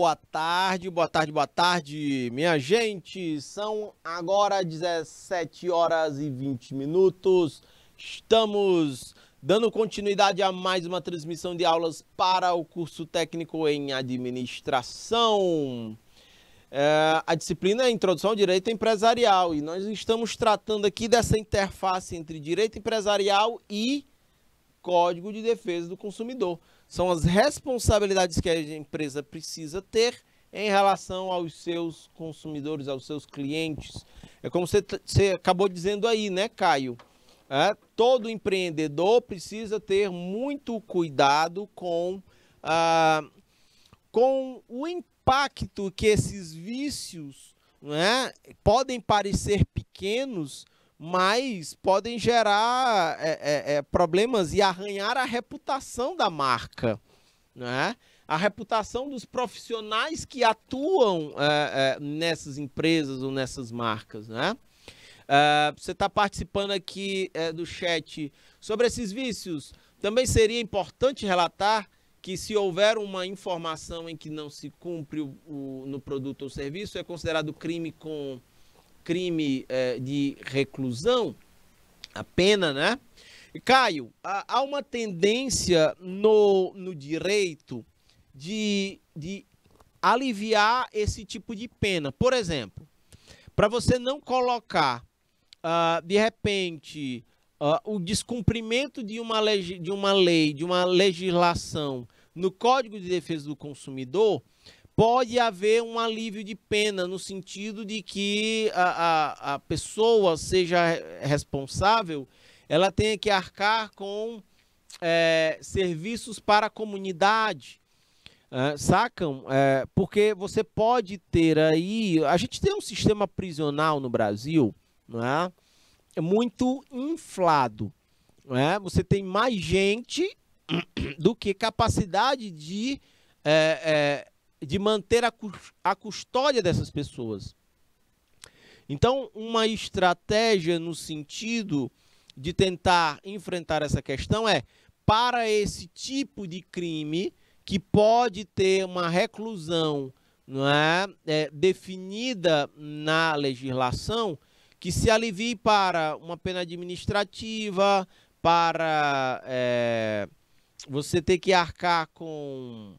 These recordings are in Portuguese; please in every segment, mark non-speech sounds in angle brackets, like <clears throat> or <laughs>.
boa tarde, boa tarde, boa tarde, minha gente. São agora 17 horas e 20 minutos. Estamos dando continuidade a mais uma transmissão de aulas para o curso técnico em administração. É, a disciplina é Introdução ao Direito Empresarial e nós estamos tratando aqui dessa interface entre direito empresarial e Código de Defesa do Consumidor são as responsabilidades que a empresa precisa ter em relação aos seus consumidores, aos seus clientes. É como você, você acabou dizendo aí, né, Caio? É, todo empreendedor precisa ter muito cuidado com, ah, com o impacto que esses vícios né, podem parecer pequenos, mas podem gerar é, é, é, problemas e arranhar a reputação da marca, né? a reputação dos profissionais que atuam é, é, nessas empresas ou nessas marcas. Né? você está participando aqui do chat sobre esses vícios. Também seria importante relatar que se houver uma informação em que não se cumpre o, o, no produto ou serviço, é considerado crime com crime é, de reclusão, a pena, né? Caio, há uma tendência no, no direito de, de aliviar esse tipo de pena. Por exemplo, para você não colocar, uh, de repente, uh, o descumprimento de uma, de uma lei, de uma legislação no Código de Defesa do Consumidor, pode haver um alívio de pena, no sentido de que a, a, a pessoa seja responsável, ela tenha que arcar com é, serviços para a comunidade. É, sacam? É, porque você pode ter aí. A gente tem um sistema prisional no Brasil não é? é muito inflado. Não é? Você tem mais gente do que capacidade de é, é de manter a, a custódia dessas pessoas. Então, uma estratégia no sentido de tentar enfrentar essa questão é para esse tipo de crime que pode ter uma reclusão não é, é definida na legislação que se alivie para uma pena administrativa, para é, você ter que arcar com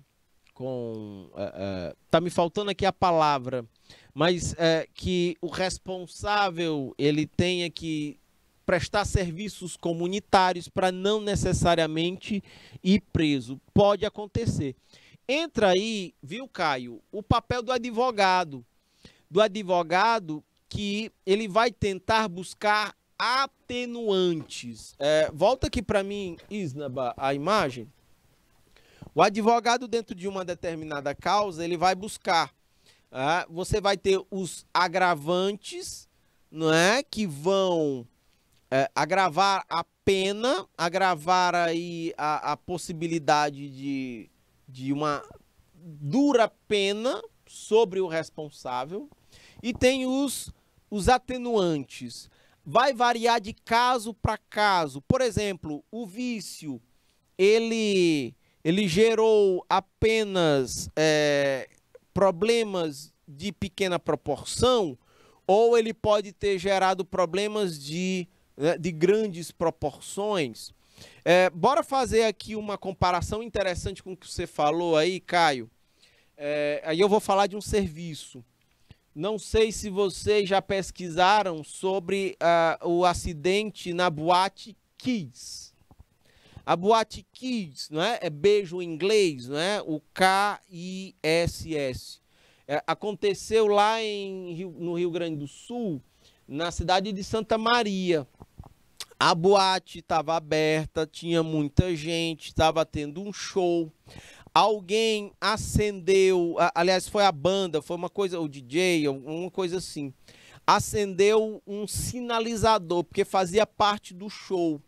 com. Uh, tá me faltando aqui a palavra, mas é, que o responsável ele tenha que prestar serviços comunitários para não necessariamente ir preso. Pode acontecer. Entra aí, viu, Caio, o papel do advogado. Do advogado que ele vai tentar buscar atenuantes. É, volta aqui para mim, Isnaba, a imagem. O advogado, dentro de uma determinada causa, ele vai buscar. Ah, você vai ter os agravantes, não é? Que vão é, agravar a pena, agravar aí a, a possibilidade de, de uma dura pena sobre o responsável. E tem os, os atenuantes. Vai variar de caso para caso. Por exemplo, o vício, ele ele gerou apenas é, problemas de pequena proporção, ou ele pode ter gerado problemas de, né, de grandes proporções. É, bora fazer aqui uma comparação interessante com o que você falou aí, Caio. É, aí eu vou falar de um serviço. Não sei se vocês já pesquisaram sobre uh, o acidente na boate Kiss. A Boate Kids, não é? É beijo em inglês, não é? O K-I-S-S. É, aconteceu lá em, no Rio Grande do Sul, na cidade de Santa Maria. A boate estava aberta, tinha muita gente, estava tendo um show. Alguém acendeu, aliás, foi a banda, foi uma coisa, o DJ, alguma coisa assim. Acendeu um sinalizador, porque fazia parte do show.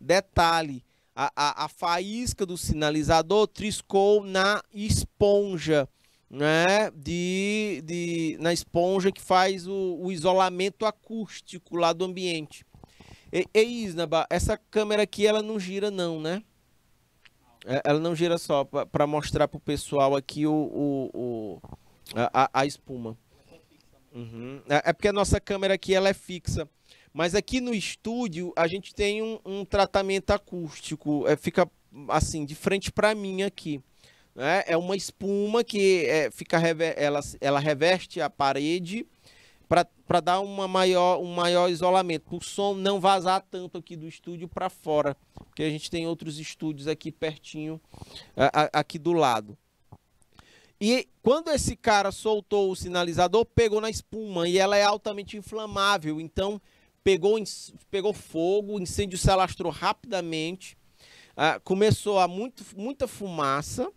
Detalhe, a, a, a faísca do sinalizador triscou na esponja, né? De, de, na esponja que faz o, o isolamento acústico lá do ambiente. E, e Isnaba, essa câmera aqui ela não gira não, né? É, ela não gira só para mostrar para o pessoal aqui o, o, o a, a, espuma. Uhum. É, é porque a nossa câmera aqui ela é fixa. Mas aqui no estúdio a gente tem um, um tratamento acústico, é, fica assim, de frente para mim aqui. Né? É uma espuma que é, fica ela, ela reveste a parede para dar uma maior, um maior isolamento, para o som não vazar tanto aqui do estúdio para fora, porque a gente tem outros estúdios aqui pertinho, a, a, aqui do lado. E quando esse cara soltou o sinalizador, pegou na espuma e ela é altamente inflamável, então pegou, pegou fogo, o incêndio se alastrou rapidamente, ah, começou a muito, muita fumaça,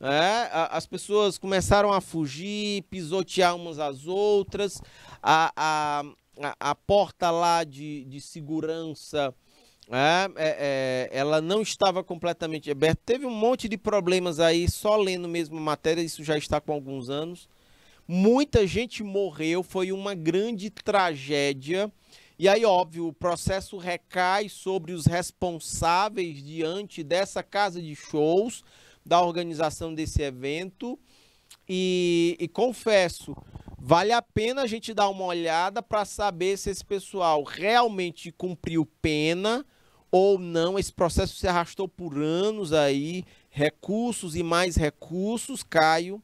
é, as pessoas começaram a fugir, pisotear umas às outras, a, a, a, porta lá de, de segurança. Né? É, é, ela não estava completamente aberta. Teve um monte de problemas aí, só lendo mesmo a matéria, isso já está com alguns anos. Muita gente morreu, foi uma grande tragédia. E aí, óbvio, o processo recai sobre os responsáveis diante dessa casa de shows, da organização desse evento. E, e confesso, vale a pena a gente dar uma olhada para saber se esse pessoal realmente cumpriu pena ou não. Esse processo se arrastou por anos aí, recursos e mais recursos, Caio.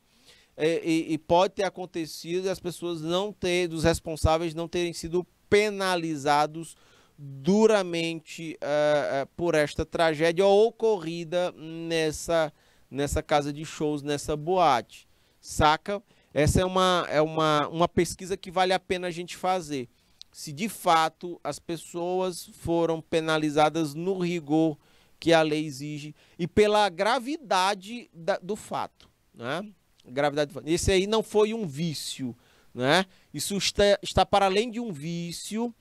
É, e, e, pode ter acontecido e as pessoas não ter, dos responsáveis não terem sido penalizados duramente uh, uh, por esta tragédia ocorrida nessa, nessa casa de shows, nessa boate. Saca? Essa é, uma, é uma, uma pesquisa que vale a pena a gente fazer. Se de fato as pessoas foram penalizadas no rigor que a lei exige e pela gravidade da, do fato. Né? Gravidade do fato. Esse aí não foi um vício né? Isso está, está para além de um vício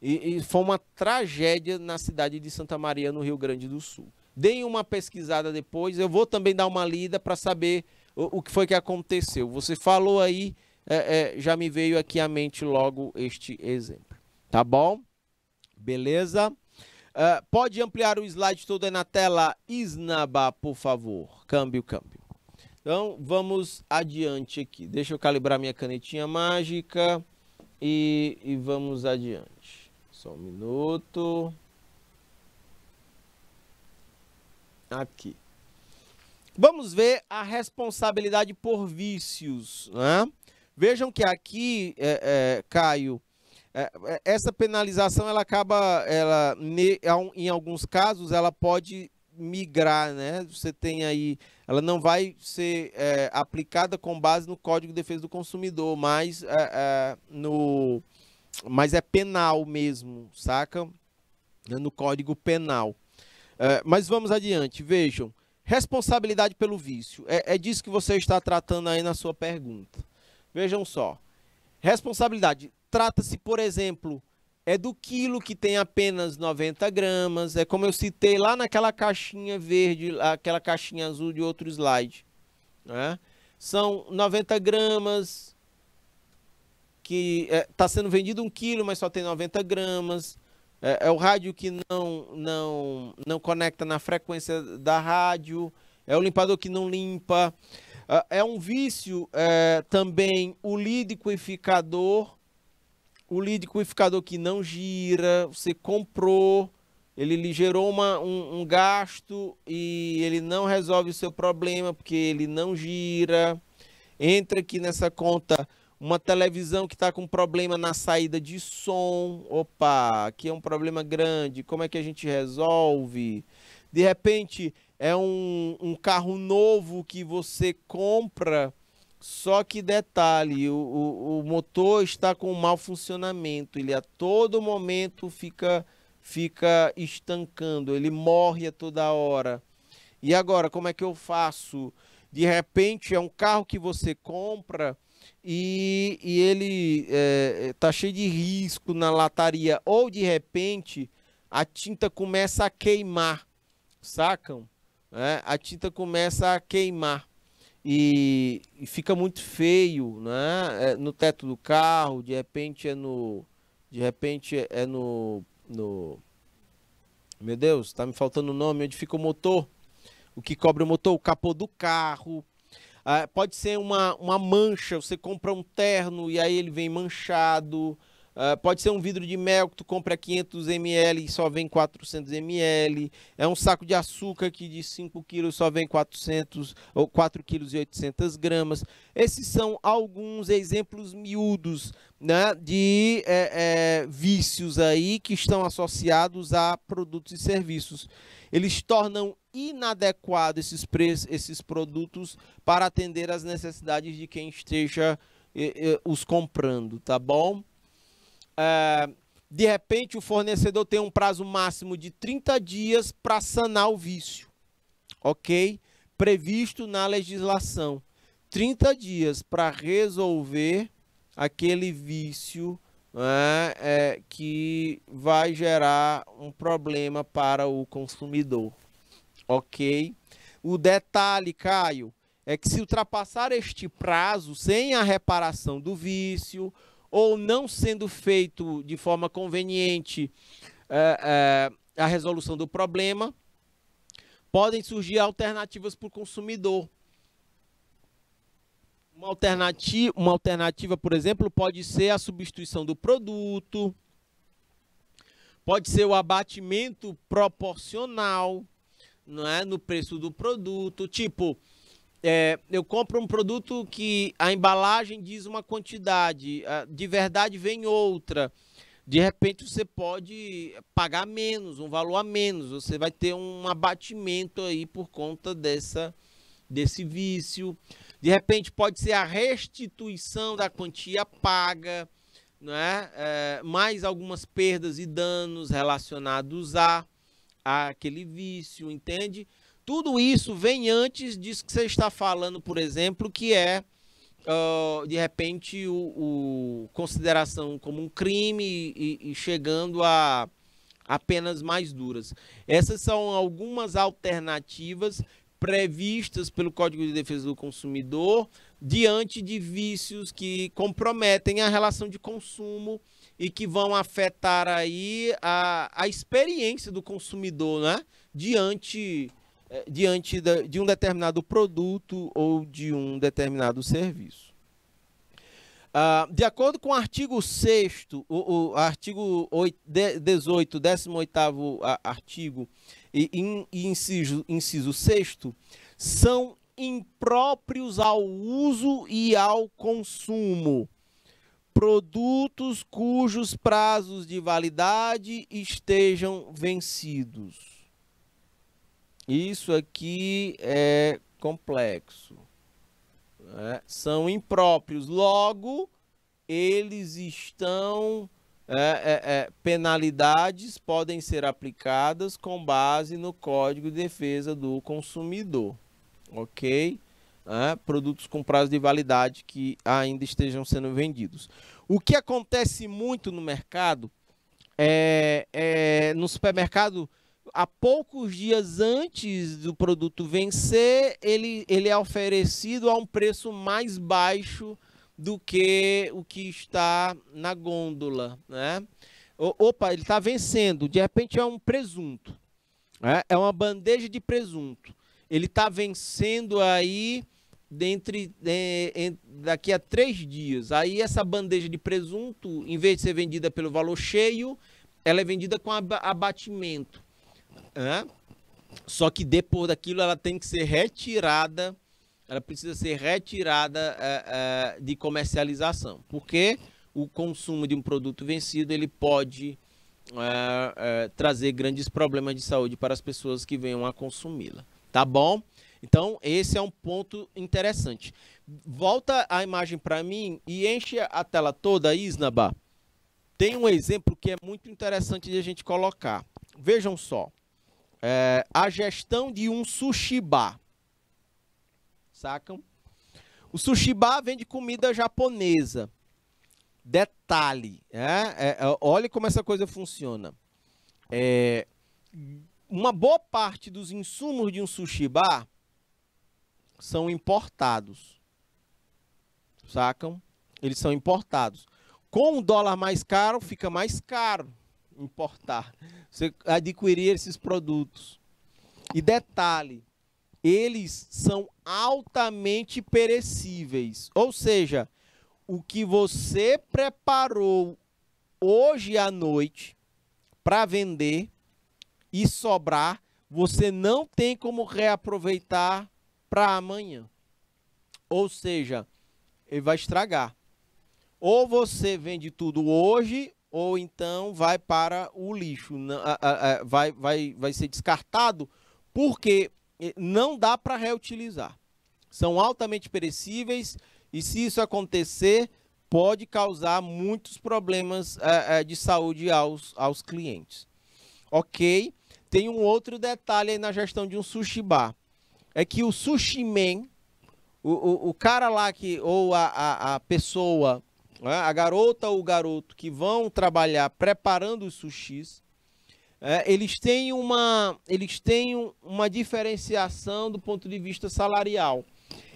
e, e foi uma tragédia na cidade de Santa Maria, no Rio Grande do Sul. Deem uma pesquisada depois, eu vou também dar uma lida para saber o, o, que foi que aconteceu. Você falou aí, é, é, já me veio aqui à mente logo este exemplo. Tá bom? Beleza? Uh, pode ampliar o slide todo aí na tela, Isnaba, por favor. Câmbio, câmbio. Então, vamos adiante aqui. Deixa eu calibrar minha canetinha mágica e, e vamos adiante. Só um minuto. Aqui. Vamos ver a responsabilidade por vícios. Né? Vejam que aqui, é, é, Caio, é, é essa penalização ela acaba, ela, ne, em alguns casos, ela pode migrar, né? Você tem aí ela não vai ser é, aplicada com base no Código de Defesa do Consumidor, mas é, é no mas é penal mesmo, saca? Né, no Código Penal. É, mas vamos adiante, vejam. Responsabilidade pelo vício. É, é disso que você está tratando aí na sua pergunta. Vejam só. Responsabilidade. Trata-se, por exemplo, é do quilo que tem apenas 90 gramas, é como eu citei lá naquela caixinha verde, aquela caixinha azul de outro slide. Né? São 90 gramas, que está é, tá sendo vendido um quilo, mas só tem 90 gramas. É, é, o rádio que não, não, não conecta na frequência da rádio, é o limpador que não limpa. É, é um vício é, também o liquidificador, o liquidificador que não gira, você comprou, ele lhe gerou uma, um, um gasto e ele não resolve o seu problema porque ele não gira. Entra aqui nessa conta uma televisão que está com problema na saída de som. Opa, aqui é um problema grande. Como é que a gente resolve? De repente, é um, um carro novo que você compra só que detalhe, o, o, o motor está com um mau funcionamento, ele a todo momento fica, fica estancando, ele morre a toda hora. E agora, como é que eu faço? De repente é um carro que você compra e, e ele está é, é tá cheio de risco na lataria, ou de repente a tinta começa a queimar, sacam? É, a tinta começa a queimar e, e fica muito feio, né? É no teto do carro, de repente é no. De repente é no. no meu Deus, está me faltando o nome, onde fica o motor, o que cobre o motor, o capô do carro. Ah, pode ser uma, uma mancha, você compra um terno e aí ele vem manchado. Uh, pode ser um vidro de mel que tu compra 500 ml e só vem 400 ml. É um saco de açúcar que de 5 quilos só vem 400 ou 4 quilos e 800 gramas. Esses são alguns exemplos miúdos né, de é, é, vícios aí que estão associados a produtos e serviços. Eles tornam inadequado esses esses produtos para atender às necessidades de quem esteja os comprando, tá bom? É, de repente, o fornecedor tem um prazo máximo de 30 dias para sanar o vício, ok? Previsto na legislação. 30 dias para resolver aquele vício né, é, que vai gerar um problema para o consumidor. Ok? O detalhe, Caio, é que se ultrapassar este prazo sem a reparação do vício, ou não sendo feito de forma conveniente é, é, a resolução do problema, podem surgir alternativas para o consumidor. Uma alternativa, uma alternativa, por exemplo, pode ser a substituição do produto, pode ser o abatimento proporcional não é, no preço do produto. Tipo, é, eu compro um produto que a embalagem diz uma quantidade, de verdade vem outra. De repente você pode pagar menos, um valor a menos, você vai ter um abatimento aí por conta dessa desse vício. De repente pode ser a restituição da quantia paga, né? É, mais algumas perdas e danos relacionados a, a aquele vício, entende? Tudo isso vem antes disso que você está falando, por exemplo, que é uh, de repente o, o, consideração como um crime e, e chegando a, apenas penas mais duras. Essas são algumas alternativas previstas pelo Código de Defesa do Consumidor diante de vícios que comprometem a relação de consumo e que vão afetar aí a, a experiência do consumidor, né? Diante eh, diante de, um determinado produto ou de um determinado serviço. Ah, de acordo com o artigo 6, o, o, artigo 8, 18, 18 artigo e, e inciso, inciso 6, são impróprios ao uso e ao consumo. Produtos cujos prazos de validade estejam vencidos. Isso aqui é complexo. Né? São impróprios. Logo, eles estão. É, é, é, penalidades podem ser aplicadas com base no Código de Defesa do Consumidor, ok? Né? produtos com prazo de validade que ainda estejam sendo vendidos. O que acontece muito no mercado é, é no supermercado há poucos dias antes do produto vencer, ele, ele é oferecido a um preço mais baixo do que o que está na gôndola, né? Opa, ele está vencendo. De repente é um presunto, né? é uma bandeja de presunto. Ele está vencendo aí dentre de, é, daqui a três dias. Aí essa bandeja de presunto, em vez de ser vendida pelo valor cheio, ela é vendida com abatimento. Né? Só que depois daquilo ela tem que ser retirada, ela precisa ser retirada é, é, de comercialização, porque o consumo de um produto vencido ele pode é, é trazer grandes problemas de saúde para as pessoas que venham a consumi-la, tá bom? Então esse é um ponto interessante. Volta a imagem para mim e enche a tela toda, Isnaba. Tem um exemplo que é muito interessante de a gente colocar. Vejam só é, a gestão de um sushi bar. Sacam? O sushi bar vende comida japonesa. Detalhe, é, é, é, olha como essa coisa funciona. É, uma boa parte dos insumos de um sushi bar são importados. Sacam? Eles são importados. Com o dólar mais caro, fica mais caro importar. Você adquirir esses produtos. E detalhe, eles são altamente perecíveis. Ou seja, o que você preparou hoje à noite para vender e sobrar, você não tem como reaproveitar para amanhã. Ou seja, ele vai estragar. Ou você vende tudo hoje, ou então vai para o lixo, vai, vai, vai ser descartado, porque eh, não dá para reutilizar. São altamente perecíveis e se isso acontecer, pode causar muitos problemas eh, eh, de saúde aos, aos clientes. Ok? Tem um outro detalhe aí na gestão de um sushi bar. É que o sushi man, o, o, o cara lá que, ou a, a, a pessoa né? a garota ou o garoto que vão trabalhar preparando os sushis, é, eles têm uma eles têm uma diferenciação do ponto de vista salarial.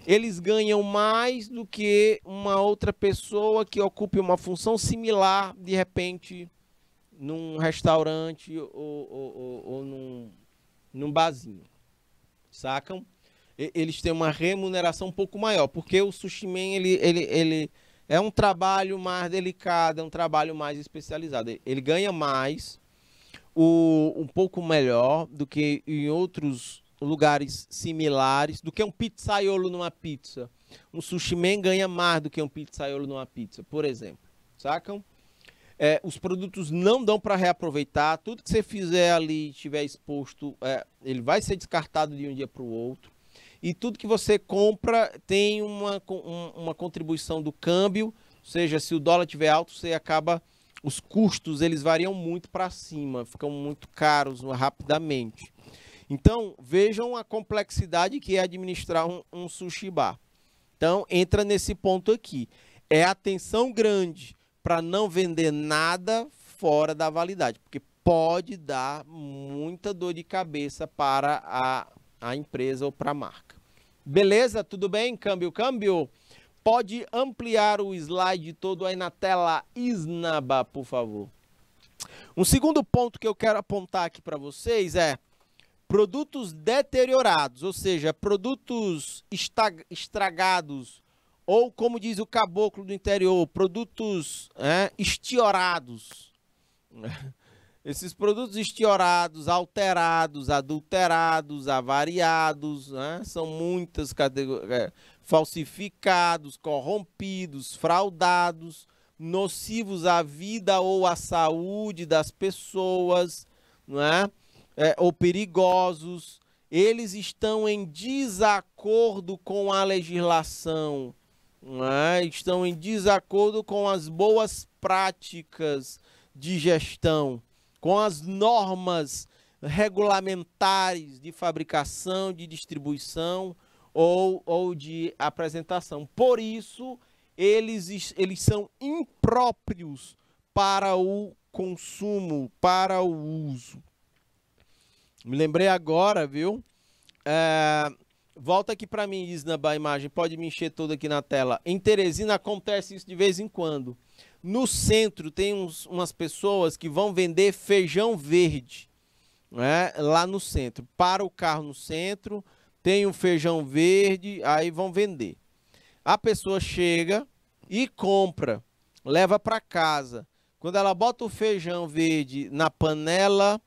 Eles ganham mais do que uma outra pessoa que ocupe uma função similar, de repente, num restaurante ou, ou, ou, ou num, num barzinho. Sacam? eles têm uma remuneração um pouco maior, porque o sushi man, ele, ele, ele é um trabalho mais delicado, é um trabalho mais especializado. Ele ganha mais, o, um pouco melhor do que em outros lugares similares, do que um pizzaiolo numa pizza. Um sushi man ganha mais do que um pizzaiolo numa pizza, por exemplo. Sacam? É, os produtos não dão para reaproveitar. Tudo que você fizer ali, estiver exposto, é, ele vai ser descartado de um dia para o outro. E tudo que você compra tem uma, uma contribuição do câmbio, ou seja, se o dólar estiver alto, você acaba. Os custos eles variam muito para cima, ficam muito caros né, rapidamente. Então, vejam a complexidade que é administrar um, um sushi bar. Então, entra nesse ponto aqui. É atenção grande para não vender nada fora da validade, porque pode dar muita dor de cabeça para a, a empresa ou para a marca. Beleza? Tudo bem? Câmbio, câmbio. Pode ampliar o slide todo aí na tela Isnaba, por favor. Um segundo ponto que eu quero apontar aqui para vocês é produtos deteriorados, ou seja, produtos estragados, ou como diz o caboclo do interior, produtos é, estiorados. <laughs> Esses produtos estiorados, alterados, adulterados, avariados, né? são muitas categorias. É, falsificados, corrompidos, fraudados, nocivos à vida ou à saúde das pessoas, né? é, ou perigosos. Eles estão em desacordo com a legislação, né? estão em desacordo com as boas práticas de gestão com as normas regulamentares de fabricação, de distribuição ou, ou de apresentação. Por isso, eles, eles são impróprios para o consumo, para o uso. Me lembrei agora, viu? É, volta aqui para mim, Isna, a imagem. Pode me encher toda aqui na tela. Em Teresina acontece isso de vez em quando. No centro tem uns, umas pessoas que vão vender feijão verde, né? Lá no centro. Para o carro no centro, tem um feijão verde, aí vão vender. A pessoa chega e compra, leva para casa. Quando ela bota o feijão verde na panela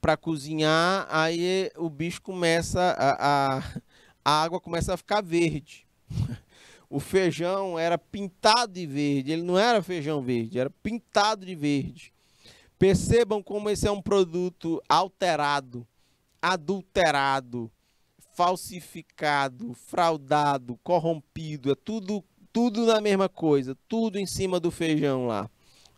para cozinhar, aí o bicho começa a, a, a água começa a ficar verde. <laughs> o feijão era pintado de verde. Ele não era feijão verde, era pintado de verde. Percebam como esse é um produto alterado, adulterado, falsificado, fraudado, corrompido. É tudo, tudo na mesma coisa, tudo em cima do feijão lá,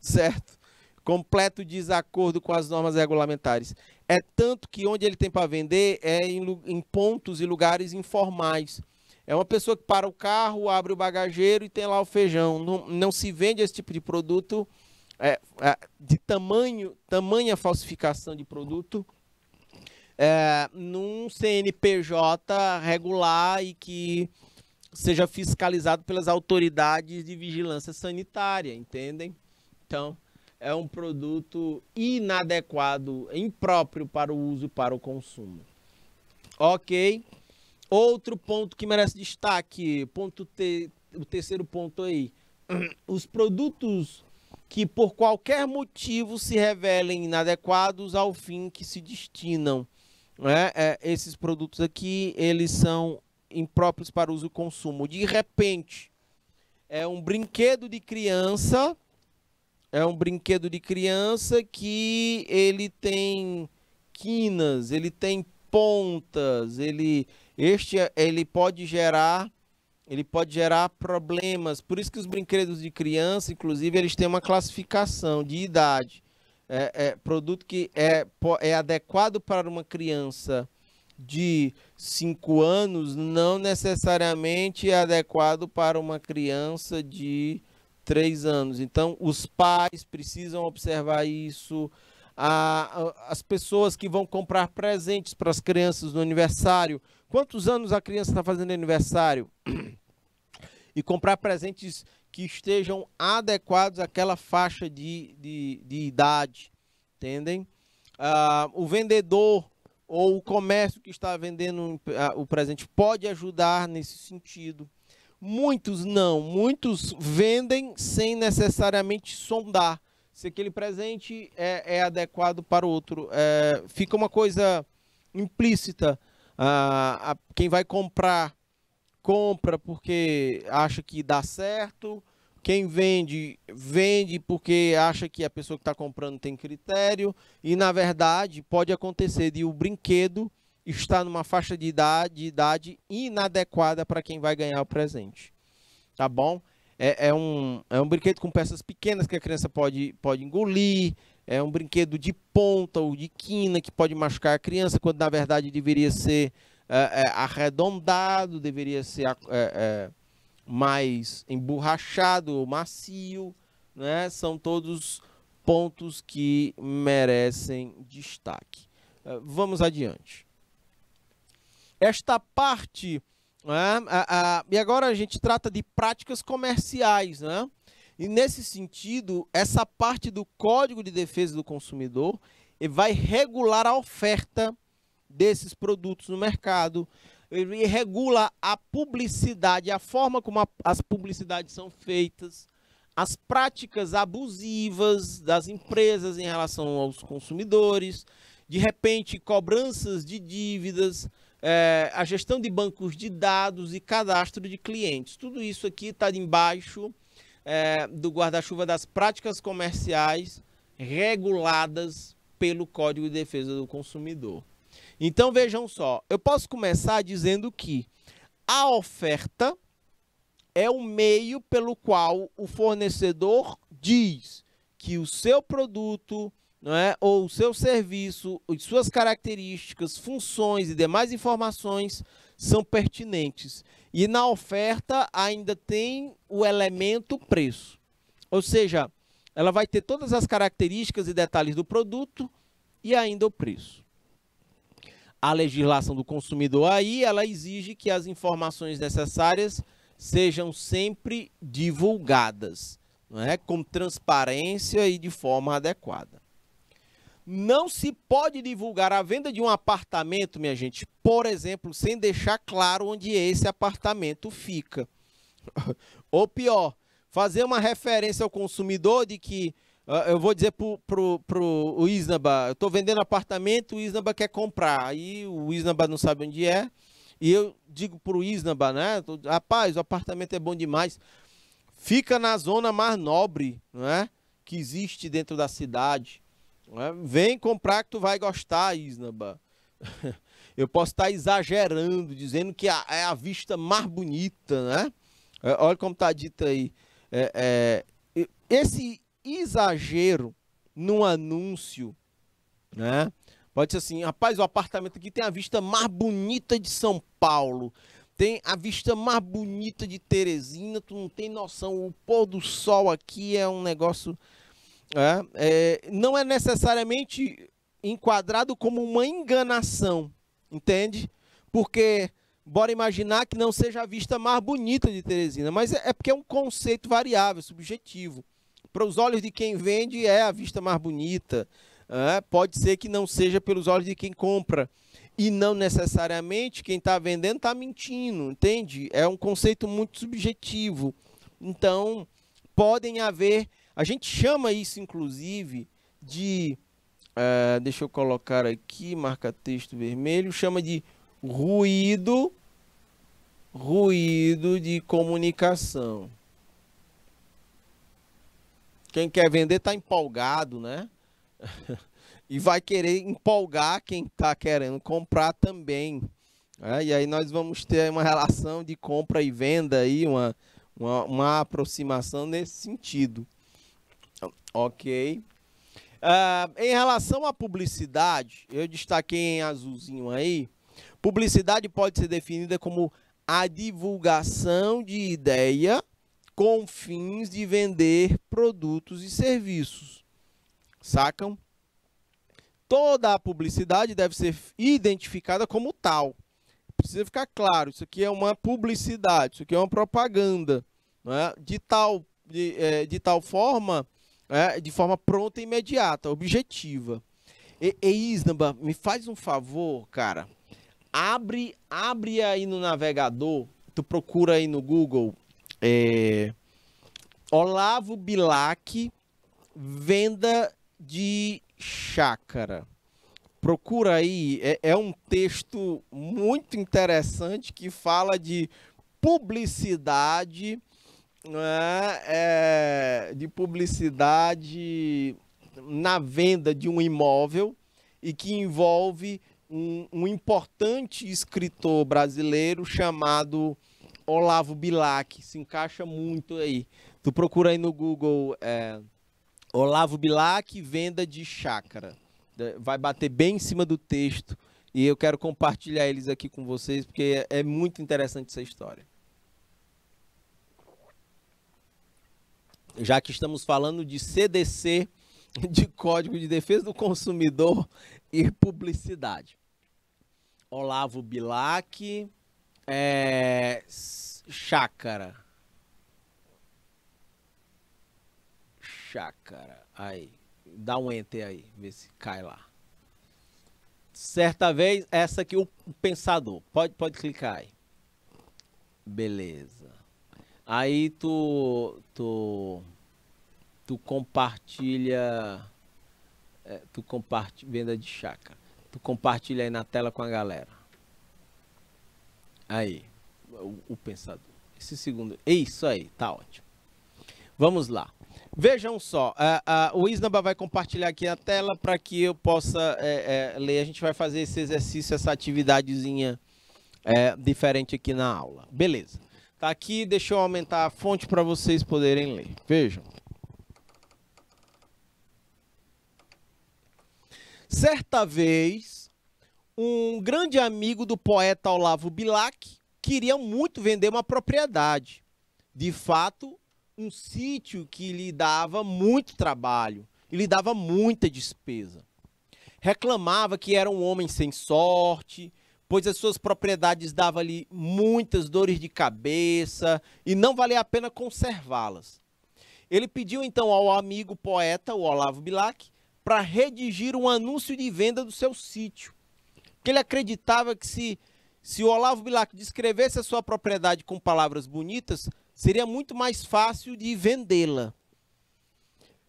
certo? Completo desacordo com as normas regulamentares. É tanto que onde ele tem para vender é em, em pontos e lugares informais é uma pessoa que para o carro, abre o bagageiro e tem lá o feijão. Não, não se vende esse tipo de produto é, é de tamanho, tamanha falsificação de produto é, num CNPJ regular e que seja fiscalizado pelas autoridades de vigilância sanitária, entendem? Então, é um produto inadequado, impróprio para o uso e para o consumo. Ok. Outro ponto que merece destaque, ponto te, o terceiro ponto aí, <clears throat> os produtos que por qualquer motivo se revelem inadequados ao fim que se destinam. Né? É, esses produtos aqui, eles são impróprios para uso e consumo. De repente, é um brinquedo de criança, é um brinquedo de criança que ele tem quinas, ele tem pontas, ele este ele pode gerar ele pode gerar problemas. Por isso que os brinquedos de criança, inclusive, eles têm uma classificação de idade. É, é, produto que é, é adequado para uma criança de 5 anos não necessariamente é adequado para uma criança de 3 anos. Então, os pais precisam observar isso. A, a, as pessoas que vão comprar presentes para as crianças no aniversário Quantos anos a criança está fazendo aniversário? E comprar presentes que estejam adequados àquela faixa de, de, de idade, entendem? Ah, o vendedor ou o comércio que está vendendo ah, o presente pode ajudar nesse sentido. Muitos não, muitos vendem sem necessariamente sondar se aquele presente é, é adequado para outro. É, fica uma coisa implícita. Ah, a, quem vai comprar, compra porque acha que dá certo. Quem vende, vende porque acha que a pessoa que está comprando tem critério. E, na verdade, pode acontecer de o brinquedo estar numa faixa de idade, de idade inadequada para quem vai ganhar o presente. Tá bom? É, é, um, é um brinquedo com peças pequenas que a criança pode, pode engolir, é um brinquedo de ponta ou de quina que pode machucar a criança, quando na verdade deveria ser é, é, arredondado, deveria ser é, é mais emborrachado, macio. Né? São todos pontos que merecem destaque. É, vamos adiante. Esta parte. Né? e agora a gente trata de práticas comerciais. Né? E nesse sentido, essa parte do Código de Defesa do Consumidor vai regular a oferta desses produtos no mercado, ele regula a publicidade, a forma como a, as publicidades são feitas, as práticas abusivas das empresas em relação aos consumidores, de repente cobranças de dívidas, é, a gestão de bancos de dados e cadastro de clientes. Tudo isso aqui está embaixo é, do guarda-chuva das práticas comerciais reguladas pelo Código de Defesa do Consumidor. Então vejam só, eu posso começar dizendo que a oferta é o meio pelo qual o fornecedor diz que o seu produto não é, ou o seu serviço, suas características, funções e demais informações são pertinentes. E na oferta ainda tem o elemento preço. Ou seja, ela vai ter todas as características e detalhes do produto e ainda o preço. A legislação do consumidor aí, ela exige que as informações necessárias sejam sempre divulgadas, não é? com transparência e de forma adequada. Não se pode divulgar a venda de um apartamento, minha gente, por exemplo, sem deixar claro onde esse apartamento fica. <laughs> Ou pior, fazer uma referência ao consumidor de que ah, eu vou dizer pro, pro, pro Isnaba, eu estou vendendo apartamento, o Isnaba quer comprar. Aí o Isnaba não sabe onde é. E eu digo pro Isnaba, né? Rapaz, o apartamento é bom demais. Fica na zona mais nobre, é, Que existe dentro da cidade. É? Vem comprar que tu vai gostar, Isnaba. <laughs> Eu posso estar exagerando, dizendo que é a vista mais bonita, né? É, olha como está dito aí. É, é, esse exagero num anúncio, né? Pode ser assim, rapaz, o apartamento aqui tem a vista mais bonita de São Paulo. Tem a vista mais bonita de Teresina, tu não tem noção. O pôr do sol aqui é um negócio é, é, não é necessariamente enquadrado como uma enganação, entende? Porque bora imaginar que não seja a vista mais bonita de Teresina, mas é, é porque é um conceito variável, subjetivo. Para os olhos de quem vende é a vista mais bonita, é, pode ser que não seja pelos olhos de quem compra. E não necessariamente quem está vendendo está mentindo, entende? É um conceito muito subjetivo. Então, podem haver a gente chama isso, inclusive, de. Uh, deixa eu colocar aqui, marca texto vermelho, chama de ruído, ruído de comunicação. Quem quer vender está empolgado, né? <laughs> e vai querer empolgar quem está querendo comprar também. É, e aí nós vamos ter uma relação de compra e venda aí, uma, uma, uma aproximação nesse sentido. Ok. Uh, em relação à publicidade, eu destaquei em azulzinho aí. Publicidade pode ser definida como a divulgação de ideia com fins de vender produtos e serviços. Sacam? Toda a publicidade deve ser identificada como tal. Precisa ficar claro, isso aqui é uma publicidade, isso aqui é uma propaganda. Né? De, tal, de, é, de tal forma é, de forma pronta e imediata, objetiva. E, e me faz um favor, cara. Abre, abre aí no navegador, tu procura aí no Google é, Olavo Bilac venda de chácara. Procura aí, é, é um texto muito interessante que fala de publicidade é? é, de publicidade na venda de um imóvel e que envolve um, um importante escritor brasileiro chamado Olavo Bilac. Se encaixa muito aí. Tu procura aí no Google é, Olavo Bilac, venda de chácara. Vai bater bem em cima do texto. E eu quero compartilhar eles aqui com vocês, porque é, é muito interessante essa história. já que estamos falando de CDC, <laughs> de Código de Defesa do Consumidor e Publicidade. Olavo Bilac, é, Chácara. Chácara. Aí, dá um enter aí, vê se cai lá. Certa vez, essa aqui, o Pensador. Pode, pode clicar aí. Beleza. Aí tu, tu, tu compartilha, é, tu compartilha, venda de chácara, tu compartilha aí na tela com a galera. Aí, o, o pensador. Esse segundo, é isso aí, tá ótimo. Vamos lá. Vejam só, uh, uh, o Isnaba vai compartilhar aqui na tela para que eu possa é, é, ler. A gente vai fazer esse exercício, essa atividadezinha é, diferente aqui na aula. Beleza. Tá aqui, deixa eu aumentar a fonte para vocês poderem ler. Vejam. Certa vez, um grande amigo do poeta Olavo Bilac queria muito vender uma propriedade. De fato, um sítio que lhe dava muito trabalho e lhe dava muita despesa. Reclamava que era um homem sem sorte, pois as suas propriedades davam-lhe muitas dores de cabeça e não valia a pena conservá-las. Ele pediu então ao amigo poeta, o Olavo Bilac, para redigir um anúncio de venda do seu sítio. que ele acreditava que se, se o Olavo Bilac descrevesse a sua propriedade com palavras bonitas, seria muito mais fácil de vendê-la.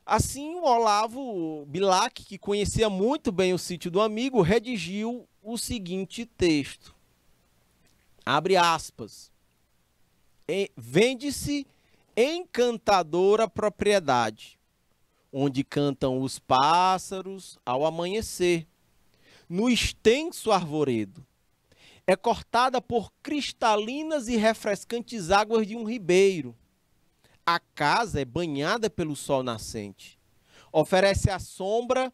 Assim, o Olavo Bilac, que conhecia muito bem o sítio do amigo, redigiu o seguinte texto. Abre aspas. Vende-se encantadora propriedade, onde cantam os pássaros ao amanhecer, no extenso arvoredo. É cortada por cristalinas e refrescantes águas de um ribeiro. A casa é banhada pelo sol nascente. Oferece a sombra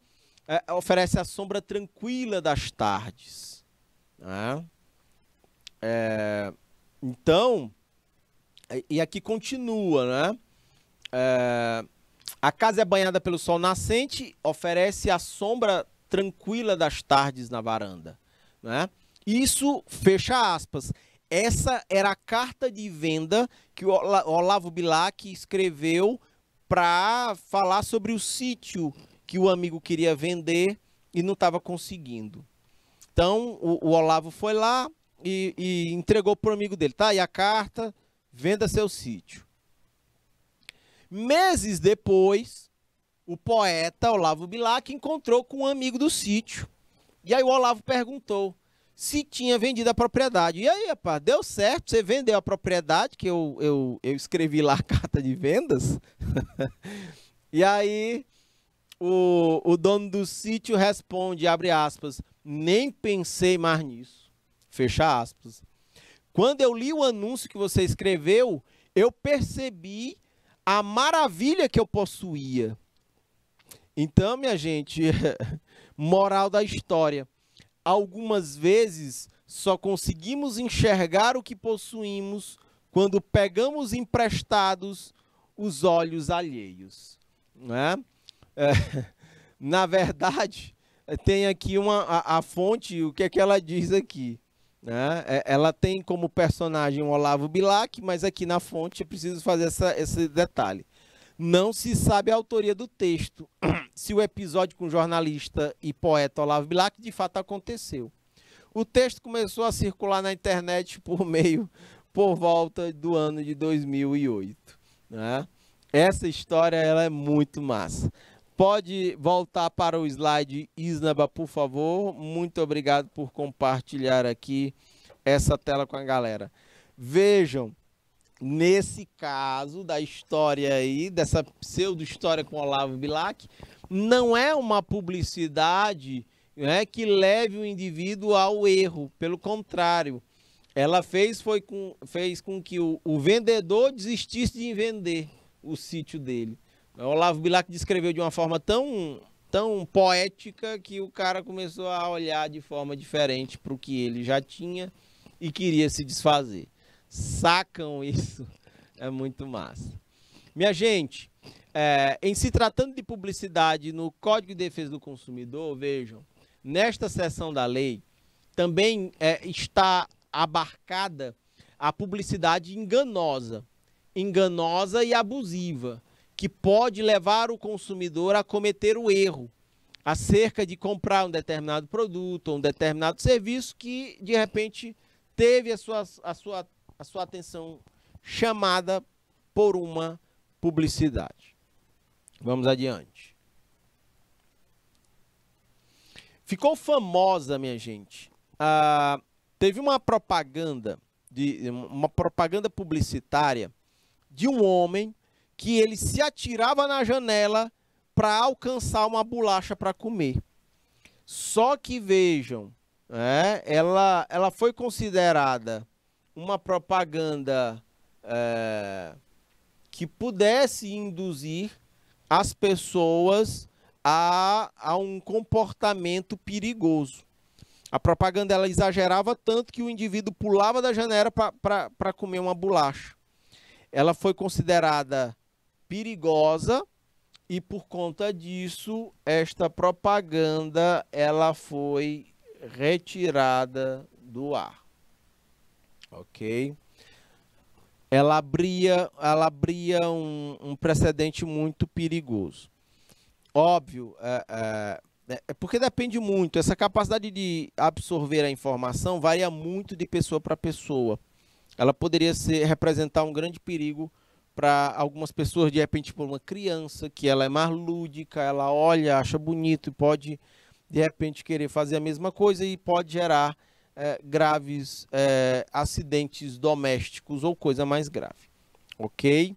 é, oferece a sombra tranquila das tardes. Né? É, então, e aqui continua, né? É, a casa é banhada pelo sol nascente, oferece a sombra tranquila das tardes na varanda. Né? Isso, fecha aspas. Essa era a carta de venda que o Olavo Bilac escreveu para falar sobre o sítio que o amigo queria vender e não estava conseguindo. Então o, o, Olavo foi lá e, e entregou para o amigo dele, tá? E a carta, venda seu sítio. Meses depois, o poeta Olavo Bilac encontrou com um amigo do sítio. E aí o Olavo perguntou se tinha vendido a propriedade. E aí, rapaz, deu certo, você vendeu a propriedade, que eu, eu, eu escrevi lá a <laughs> carta de vendas. <laughs> e aí o, o dono do sítio responde, abre aspas, nem pensei mais nisso. Fecha aspas. Quando eu li o anúncio que você escreveu, eu percebi a maravilha que eu possuía. Então, minha gente, <laughs> moral da história. Algumas vezes só conseguimos enxergar o que possuímos quando pegamos emprestados os olhos alheios. Né? É, <laughs> na verdade, tem aqui uma, a, a, fonte, o que é que ela diz aqui? Né? É, ela tem como personagem o Olavo Bilac, mas aqui na fonte eu preciso fazer essa, esse detalhe. Não se sabe a autoria do texto, <clears throat> se o episódio com o jornalista e poeta Olavo Bilac de fato aconteceu. O texto começou a circular na internet <laughs> por meio, por volta do ano de 2008. Né? Essa história ela é muito massa. Pode voltar para o slide Isnaba, por favor. Muito obrigado por compartilhar aqui essa tela com a galera. Vejam, nesse caso da história aí, dessa pseudo-história com Olavo Bilac, não é uma publicidade né, que leve o indivíduo ao erro. Pelo contrário, ela fez, foi com, fez com que o, o vendedor desistisse de vender o sítio dele. É, Olavo Bilac descreveu de uma forma tão, tão poética que o cara começou a olhar de forma diferente para o que ele já tinha e queria se desfazer. Sacam isso? É muito massa. Minha gente, é, em se tratando de publicidade no Código de Defesa do Consumidor, vejam, nesta seção da lei também é, está abarcada a publicidade enganosa, enganosa e abusiva que pode levar o consumidor a cometer o erro acerca de comprar um determinado produto ou um determinado serviço que de repente teve a sua, a sua, a sua atenção chamada por uma publicidade. Vamos adiante. Ficou famosa, minha gente. Ah, teve uma propaganda de uma propaganda publicitária de um homem que ele se atirava na janela para alcançar uma bolacha para comer. Só que vejam, é, ela, ela foi considerada uma propaganda é, que pudesse induzir as pessoas a, a um comportamento perigoso. A propaganda ela exagerava tanto que o indivíduo pulava da janela para comer uma bolacha. Ela foi considerada perigosa e por conta disso esta propaganda ela foi retirada do ar. OK? Ela abria, ela abria um, um precedente muito perigoso. Óbvio, é, é, é porque depende muito. Essa capacidade de absorver a informação varia muito de pessoa para pessoa. Ela poderia ser, representar um grande perigo para algumas pessoas, de repente, por uma criança que ela é mais lúdica, ela olha, acha bonito e pode, de repente, querer fazer a mesma coisa e pode gerar é, graves é, acidentes domésticos ou coisa mais grave. Ok?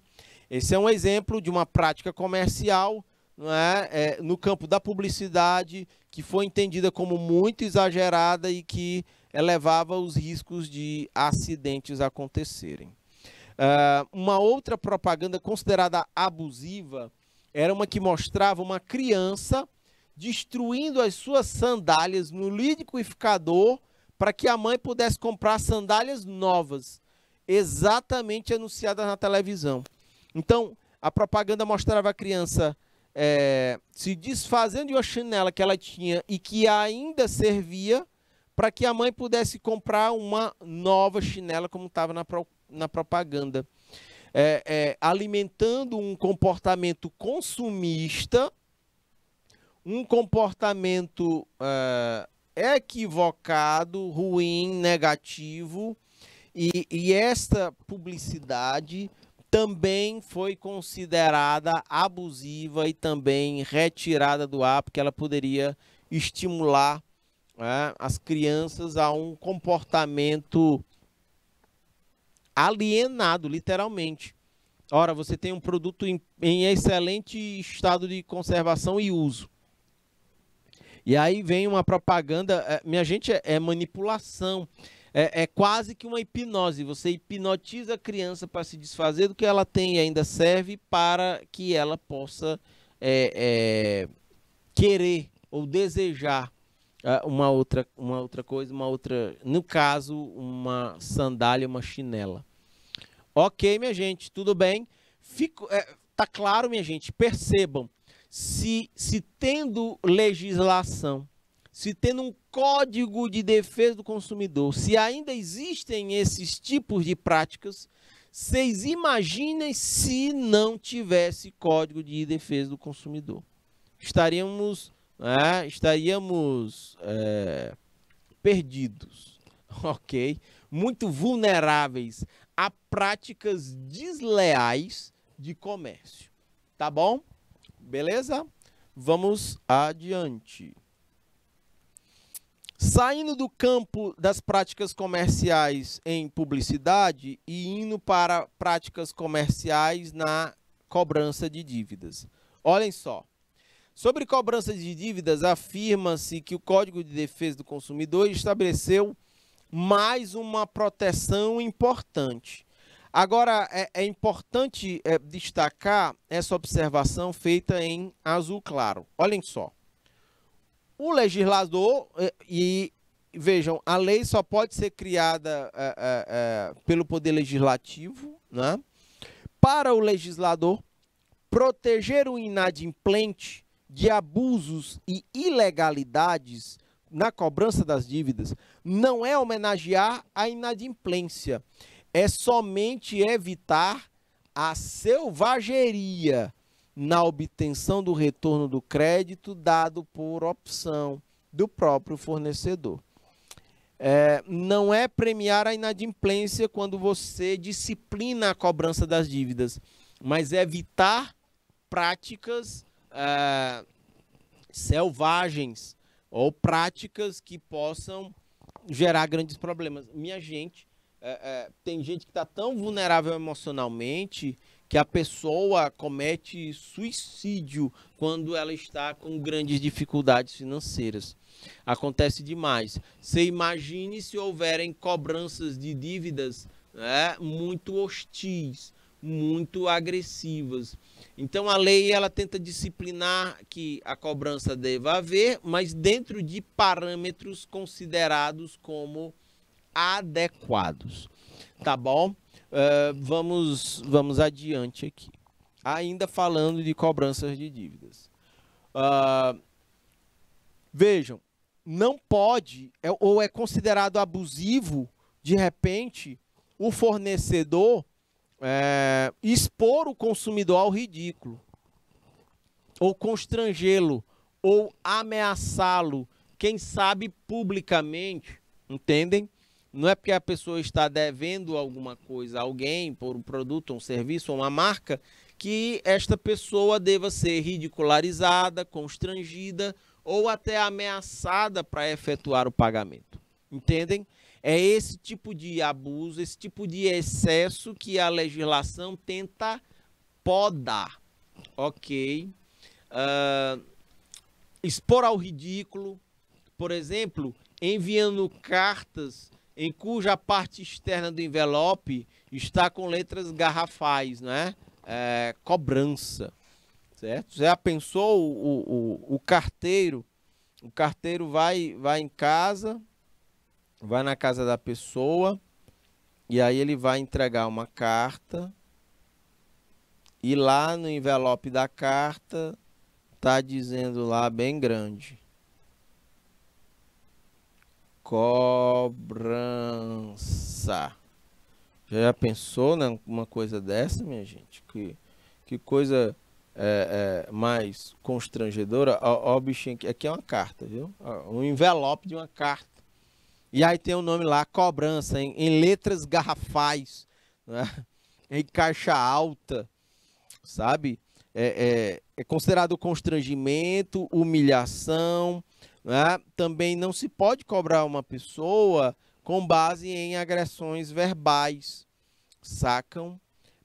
Esse é um exemplo de uma prática comercial não é? é no campo da publicidade que foi entendida como muito exagerada e que elevava os riscos de acidentes acontecerem. Uh, uma outra propaganda considerada abusiva era uma que mostrava uma criança destruindo as suas sandálias no liquidificador para que a mãe pudesse comprar sandálias novas, exatamente anunciadas na televisão. Então, a propaganda mostrava a criança é, se desfazendo de uma chinela que ela tinha e que ainda servia para que a mãe pudesse comprar uma nova chinela como estava na, pro, na propaganda. É, é, alimentando um comportamento consumista, um comportamento é, equivocado, ruim, negativo, e, e esta publicidade também foi considerada abusiva e também retirada do ar, porque ela poderia estimular né, as crianças a um comportamento alienado, literalmente. Ora, você tem um produto em, em excelente estado de conservação e uso. E aí vem uma propaganda. É, minha gente, é, é manipulação. É, é, quase que uma hipnose. Você hipnotiza a criança para se desfazer do que ela tem e ainda serve para que ela possa é, é querer ou desejar ah, uma outra, uma outra coisa, uma outra, no caso, uma sandália, uma chinela. Ok, minha gente, tudo bem. Fico, é, tá claro, minha gente, percebam, se, se tendo legislação, se tendo um código de defesa do consumidor, se ainda existem esses tipos de práticas, vocês imaginem se não tivesse código de defesa do consumidor. Estaríamos né, estaríamos é, perdidos, <laughs> ok? Muito vulneráveis a práticas desleais de comércio, tá bom? Beleza? Vamos adiante. Saindo do campo das práticas comerciais em publicidade e indo para práticas comerciais na cobrança de dívidas. Olhem só. Sobre cobrança de dívidas, afirma-se que o Código de Defesa do Consumidor estabeleceu mais uma proteção importante. Agora, é, é importante é, destacar essa observação feita em azul claro. Olhem só. O legislador, e, é, e vejam, a lei só pode ser criada é, é, é, pelo Poder Legislativo, né? para o legislador proteger o inadimplente de abusos e ilegalidades na cobrança das dívidas não é homenagear a inadimplência, é somente evitar a selvageria na obtenção do retorno do crédito dado por opção do próprio fornecedor. É, não é premiar a inadimplência quando você disciplina a cobrança das dívidas, mas é evitar práticas ah, selvagens ou práticas que possam gerar grandes problemas. Minha gente, é, é, tem gente que está tão vulnerável emocionalmente que a pessoa comete suicídio quando ela está com grandes dificuldades financeiras. Acontece demais. Você imagine se houverem cobranças de dívidas né, muito hostis, muito agressivas. Então a lei ela tenta disciplinar que a cobrança deva haver, mas dentro de parâmetros considerados como adequados. Tá bom? Uh, vamos, vamos adiante aqui. Ainda falando de cobranças de dívidas. Uh, vejam, não pode é, ou é considerado abusivo, de repente, o fornecedor é, expor o consumidor ao ridículo, ou constrangê-lo, ou ameaçá-lo, quem sabe publicamente, entendem? Não é porque a pessoa está devendo alguma coisa a alguém por um produto, um serviço, uma marca, que esta pessoa deva ser ridicularizada, constrangida ou até ameaçada para efetuar o pagamento. Entendem? É esse tipo de abuso, esse tipo de excesso que a legislação tenta podar. Ok. Uh, expor ao ridículo, por exemplo, enviando cartas em cuja parte externa do envelope está com letras garrafais, né? É, cobrança, certo? Já pensou o, o, o, carteiro? O carteiro vai, vai em casa, vai na casa da pessoa e aí ele vai entregar uma carta e lá no envelope da carta tá dizendo lá bem grande cobrança. Já pensou numa coisa dessa, minha gente? Que, que coisa é, é, mais constrangedora. Ó, ó, o bichinho aqui. Aqui é uma carta, viu? Um envelope de uma carta. E aí tem o um nome lá, cobrança, em, em letras garrafais, né? em caixa alta, sabe? É, é, é considerado constrangimento, humilhação. Né? Também não se pode cobrar uma pessoa com base em agressões verbais, sacam?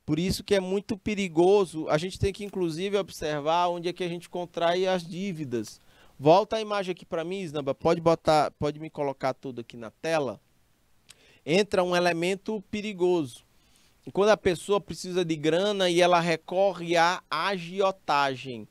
Por isso que é muito perigoso. A gente tem que, inclusive, observar onde é que a gente contrai as dívidas. Volta a imagem aqui para mim, Snamba. Pode botar, pode me colocar tudo aqui na tela. Entra um elemento perigoso. Quando a pessoa precisa de grana e ela recorre à agiotagem.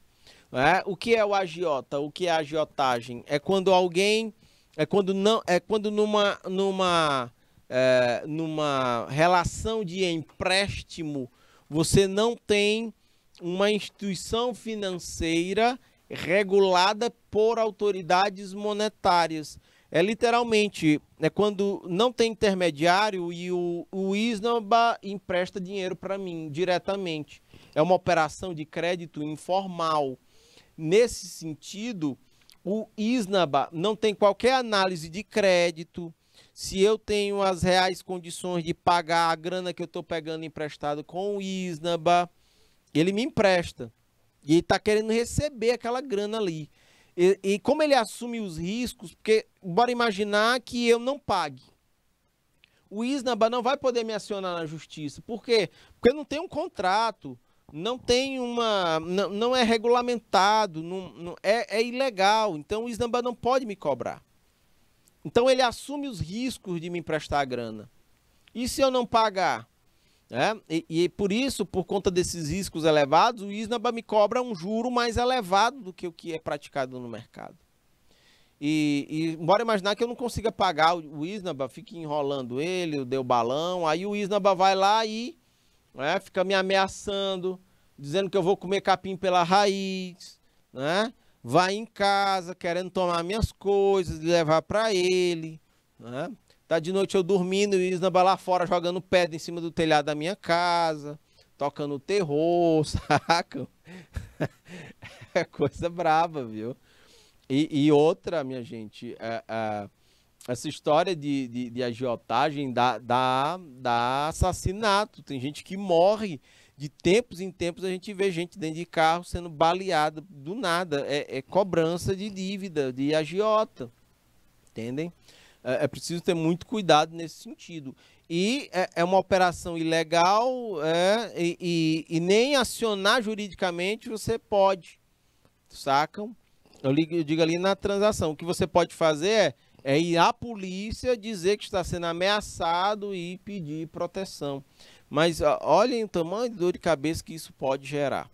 Né? O que é o agiota? O que é agiotagem? É quando alguém. É quando não. É quando numa. numa é, numa relação de empréstimo, você não tem uma instituição financeira regulada por autoridades monetárias. É literalmente é quando não tem intermediário e o, o ISNABA empresta dinheiro para mim diretamente. É uma operação de crédito informal. Nesse sentido, o ISNABA não tem qualquer análise de crédito. Se eu tenho as reais condições de pagar a grana que eu estou pegando emprestado com o ISNABA, ele me empresta. E ele tá querendo receber aquela grana ali. E, e, como ele assume os riscos, porque bora imaginar que eu não pague. O Isnaba não vai poder me acionar na justiça. Por quê? Porque não tem um contrato, não tem uma. não, não é regulamentado, não, não é, é, ilegal. Então o Isnaba não pode me cobrar. Então ele assume os riscos de me emprestar a grana. E se eu não pagar? É, e, e, por isso, por conta desses riscos elevados, o ISNABA me cobra um juro mais elevado do que o que é praticado no mercado. E, e bora imaginar que eu não consiga pagar o, o ISNABA, fique enrolando ele, deu balão, aí o ISNABA vai lá e né, fica me ameaçando, dizendo que eu vou comer capim pela raiz, né, vai em casa querendo tomar minhas coisas, levar para ele. Né? Tá de noite eu dormindo e Isnaba lá fora jogando pedra em cima do telhado da minha casa, tocando terror, <laughs> saca? é coisa brava, viu? E, e outra, minha gente, é, é, essa história de, de, de agiotagem dá, dá, dá assassinato. Tem gente que morre de tempos em tempos a gente vê gente dentro de carro sendo baleada do nada. É, é cobrança de dívida, de agiota. Entendem? É, é preciso ter muito cuidado nesse sentido. E é, é uma operação ilegal é, e, e, e, nem acionar juridicamente você pode. Sacam? Eu, ligo, eu digo ali na transação. O que você pode fazer é, é ir à polícia dizer que está sendo ameaçado e pedir proteção. Mas ó, olhem o tamanho de dor de cabeça que isso pode gerar.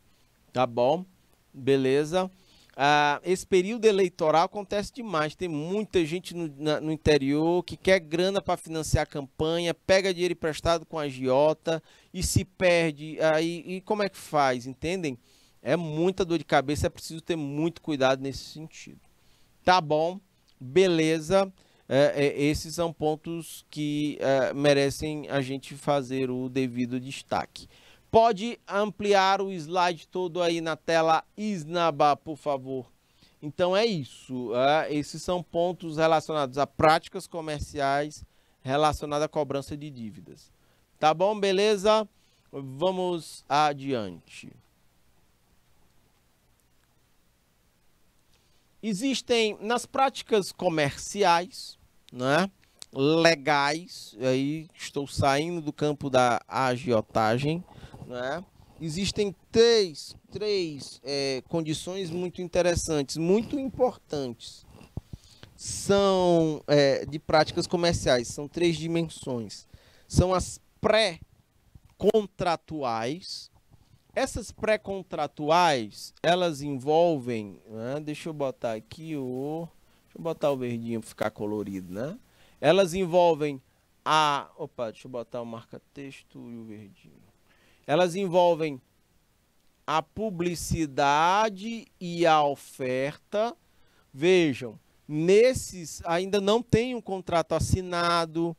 Tá bom? Beleza? ah, esse período eleitoral acontece demais. Tem muita gente no, na, no interior que quer grana para financiar a campanha, pega dinheiro emprestado com a giota e se perde. Aí, ah, e como é que faz? Entendem? É muita dor de cabeça, é preciso ter muito cuidado nesse sentido. Tá bom, beleza. É, é, esses são pontos que é, merecem a gente fazer o devido destaque. Pode ampliar o slide todo aí na tela Isnaba, por favor. Então é isso. É? Esses são pontos relacionados a práticas comerciais relacionadas à cobrança de dívidas. Tá bom, beleza? Vamos adiante. Existem nas práticas comerciais, né? legais, aí estou saindo do campo da agiotagem, né? Existem três, três é, condições muito interessantes, muito importantes. São é, de práticas comerciais, são três dimensões. São as pré-contratuais. Essas pré-contratuais, elas envolvem. Né? Deixa eu botar aqui o. Deixa eu botar o verdinho para ficar colorido, né? Elas envolvem a. Opa, deixa eu botar o marca-texto e o verdinho. Elas envolvem a publicidade e a oferta. Vejam, nesses ainda não tem um contrato assinado.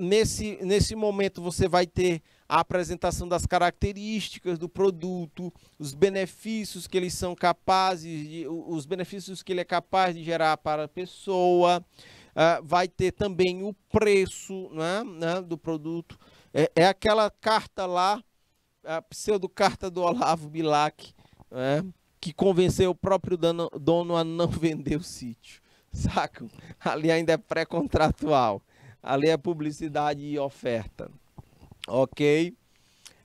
nesse, nesse momento você vai ter a apresentação das características do produto, os benefícios que eles são capazes, de, os benefícios que ele é capaz de gerar para a pessoa, ah, vai ter também o preço né, né do produto. É, é aquela carta lá a pseudo-carta do Olavo Bilac, né, que convenceu o próprio dono a não vender o sítio. <laughs> Saco? Ali ainda é pré-contratual. Ali é publicidade e oferta. Ok?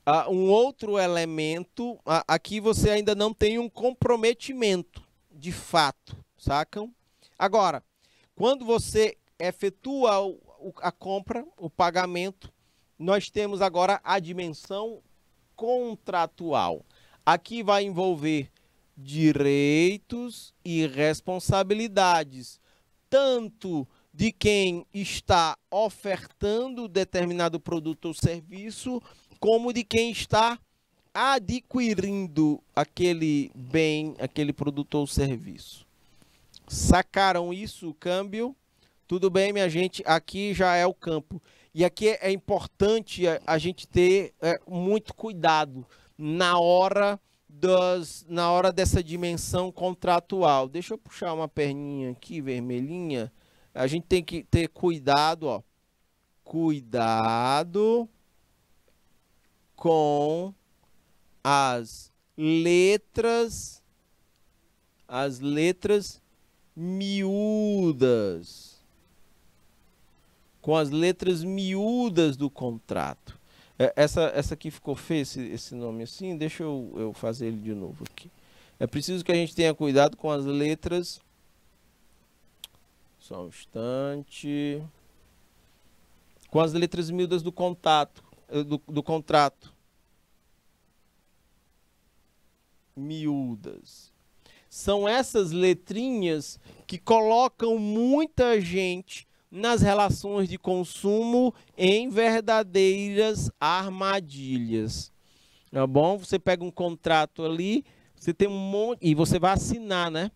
Ah, um outro elemento, aqui você ainda não tem um comprometimento de fato, sacam? Agora, quando você efetua o, a compra, o pagamento, nós temos agora a dimensão contratual. Aqui vai envolver direitos e responsabilidades, tanto de quem está ofertando determinado produto ou serviço, como de quem está adquirindo aquele bem, aquele produto ou serviço. Sacaram isso, o câmbio? Tudo bem, minha gente, aqui já é o campo e aqui é, é importante a gente ter é, muito cuidado na hora das, na hora dessa dimensão contratual. Deixa eu puxar uma perninha aqui vermelhinha. A gente tem que ter cuidado, ó. Cuidado com as letras as letras miúdas com as letras miúdas do contrato. É, essa, essa aqui ficou feia, esse, esse nome assim, deixa eu, eu fazer ele de novo aqui. É preciso que a gente tenha cuidado com as letras. Só um instante. Com as letras miúdas do contato, eh, do, do contrato. Miúdas. São essas letrinhas que colocam muita gente nas relações de consumo em verdadeiras armadilhas. Tá bom? Você pega um contrato ali, você tem um monte e você vai assinar, né?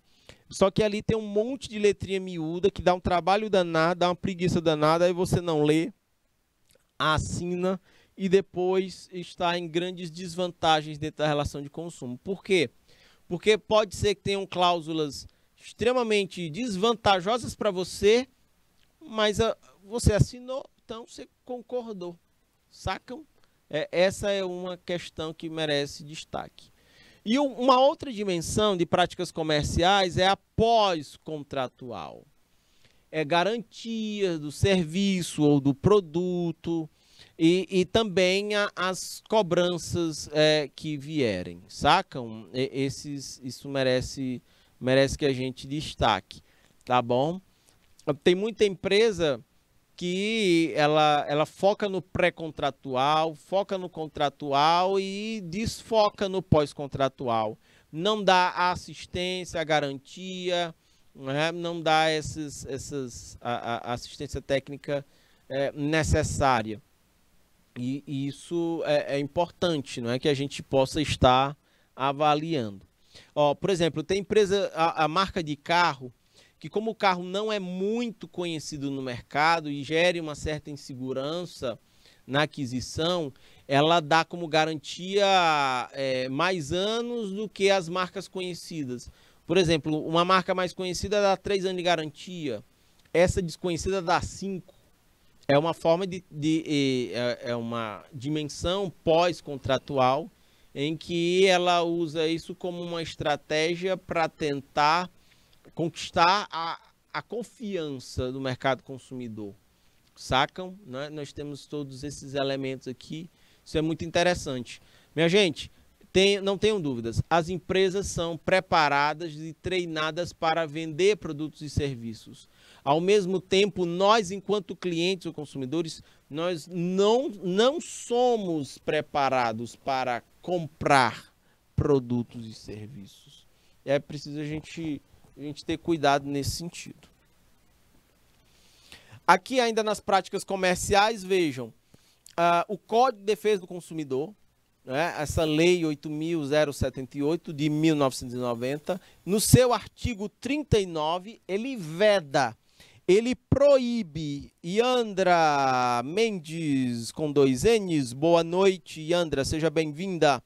Só que ali tem um monte de letrinha miúda que dá um trabalho danado, dá uma preguiça danada, aí você não lê, assina e depois está em grandes desvantagens dentro da relação de consumo. Por quê? Porque pode ser que tenham cláusulas extremamente desvantajosas para você mas a, ah, você assinou, então você concordou. Sacam? É, essa é uma questão que merece destaque. E uma outra dimensão de práticas comerciais é a pós-contratual. É garantia do serviço ou do produto e, e também a, as cobranças é, que vierem. Sacam? E, esses, isso merece, merece que a gente destaque. Tá bom? tem muita empresa que ela, ela foca no pré-contratual, foca no contratual e desfoca no pós-contratual. Não dá a assistência, a garantia, né? não dá esses, essas, a, a assistência técnica é, necessária. E, e isso é, é, importante, não é que a gente possa estar avaliando. Ó, por exemplo, tem empresa, a, a marca de carro, que como o carro não é muito conhecido no mercado e gere uma certa insegurança na aquisição, ela dá como garantia é, mais anos do que as marcas conhecidas. Por exemplo, uma marca mais conhecida dá três anos de garantia, essa desconhecida dá cinco. É uma forma de, de, de é, é uma dimensão pós-contratual em que ela usa isso como uma estratégia para tentar conquistar a, a confiança do mercado consumidor. Sacam? Né? Nós temos todos esses elementos aqui. Isso é muito interessante. Minha gente, tem, não tenham dúvidas, as empresas são preparadas e treinadas para vender produtos e serviços. Ao mesmo tempo, nós, enquanto clientes ou consumidores, nós não, não somos preparados para comprar produtos e serviços. É preciso a gente a gente ter cuidado nesse sentido. Aqui, ainda nas práticas comerciais, vejam uh, o Código de Defesa do Consumidor, né, essa lei 8.078 de 1990, no seu artigo 39, ele veda, ele proíbe. Yandra Mendes, com dois N's, boa noite, Yandra, seja bem-vinda.